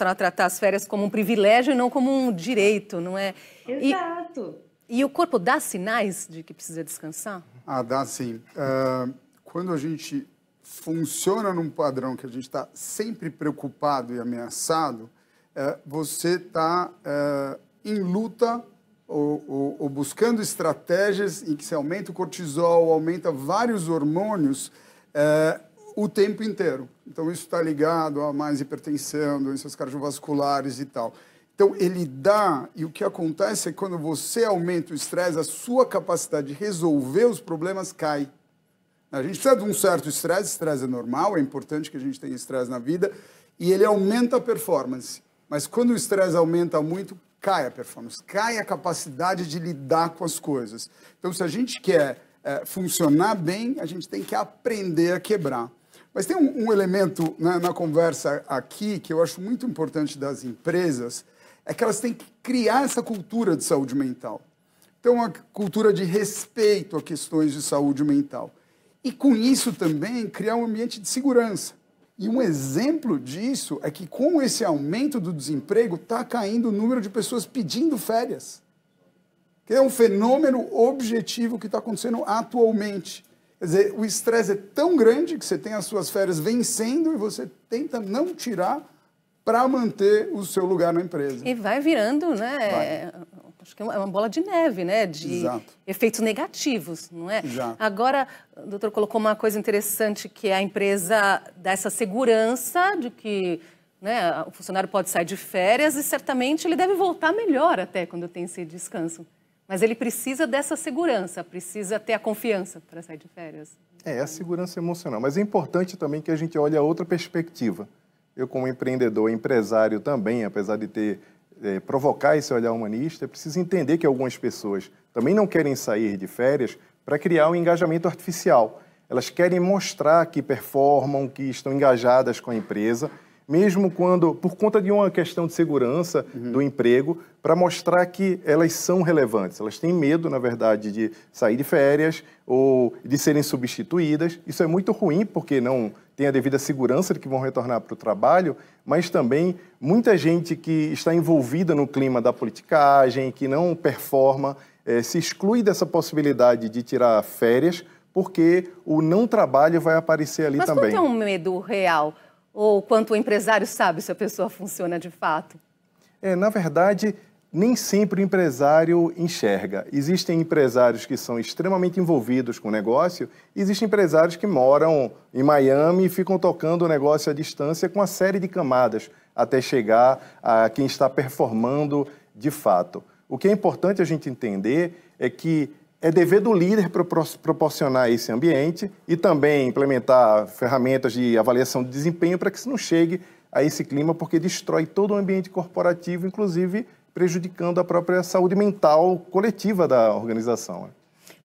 passaram a tratar as férias como um privilégio e não como um direito, não é? Exato. E, e o corpo dá sinais de que precisa descansar? Ah, dá sim. Uh, quando a gente funciona num padrão que a gente está sempre preocupado e ameaçado, uh, você está uh, é, em luta ou, ou, ou, buscando estratégias em que se aumenta o cortisol, aumenta vários hormônios, é, o tempo inteiro. Então, isso está ligado a mais hipertensão, doenças cardiovasculares e tal. Então, ele dá, e o que acontece é quando você aumenta o estresse, a sua capacidade de resolver os problemas cai. A gente precisa de um certo estresse, estresse é normal, é importante que a gente tenha estresse na vida, e ele aumenta a performance. Mas quando o estresse aumenta muito, cai a performance, cai a capacidade de lidar com as coisas. Então, se a gente quer é, funcionar bem, a gente tem que aprender a quebrar. Mas tem um, um elemento né, na conversa aqui que eu acho muito importante das empresas, é que elas têm que criar essa cultura de saúde mental. Então, uma cultura de respeito a questões de saúde mental. E com isso também criar um ambiente de segurança. E um exemplo disso é que com esse aumento do desemprego está caindo o número de pessoas pedindo férias. Que é um fenômeno objetivo que está acontecendo atualmente. Quer dizer, o estresse é tão grande que você tem as suas férias vencendo e você tenta não tirar para manter o seu lugar na empresa. E vai virando, né? Vai. Acho que é, é uma bola de neve, né? De Exato. efeitos negativos, não é? Exato. Agora, o doutor colocou uma coisa interessante que é a empresa dá essa segurança de que né, o funcionário pode sair de férias e certamente ele deve voltar melhor até quando tem esse descanso. Mas ele precisa dessa segurança, precisa ter a confiança para sair de férias. É, a segurança emocional. Mas é importante também que a gente olhe a outra perspectiva. Eu, como empreendedor, empresário também, apesar de ter é, provocar esse olhar humanista, preciso entender que algumas pessoas também não querem sair de férias para criar um engajamento artificial. Elas querem mostrar que performam, que estão engajadas com a empresa mesmo quando, por conta de uma questão de segurança uhum. do emprego, para mostrar que elas são relevantes. Elas têm medo, na verdade, de sair de férias ou de serem substituídas. Isso é muito ruim, porque não tem a devida segurança de que vão retornar para o trabalho, mas também muita gente que está envolvida no clima da politicagem, que não performa, eh, se exclui dessa possibilidade de tirar férias, porque o não trabalho vai aparecer ali mas também. Mas não tem um medo real ou quanto o empresário sabe se a pessoa funciona de fato? É, na verdade, nem sempre o empresário enxerga. Existem empresários que são extremamente envolvidos com o negócio, existem empresários que moram em Miami e ficam tocando o negócio à distância com uma série de camadas até chegar a quem está performando de fato. O que é importante a gente entender é que é dever do líder proporcionar esse ambiente e também implementar ferramentas de avaliação de desempenho para que se não chegue a esse clima, porque destrói todo o ambiente corporativo, inclusive prejudicando a própria saúde mental coletiva da organização. Né?